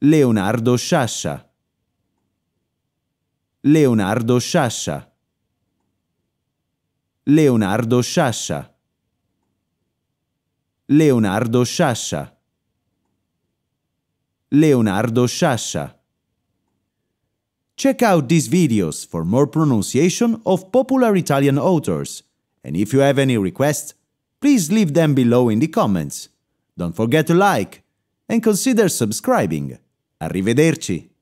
Leonardo Sciascia. Leonardo Sciascia. Leonardo Sciascia. Leonardo Sciascia. Leonardo Sciascia. Check out these videos for more pronunciation of popular Italian authors. And if you have any requests, please leave them below in the comments. Don't forget to like and consider subscribing. Arrivederci!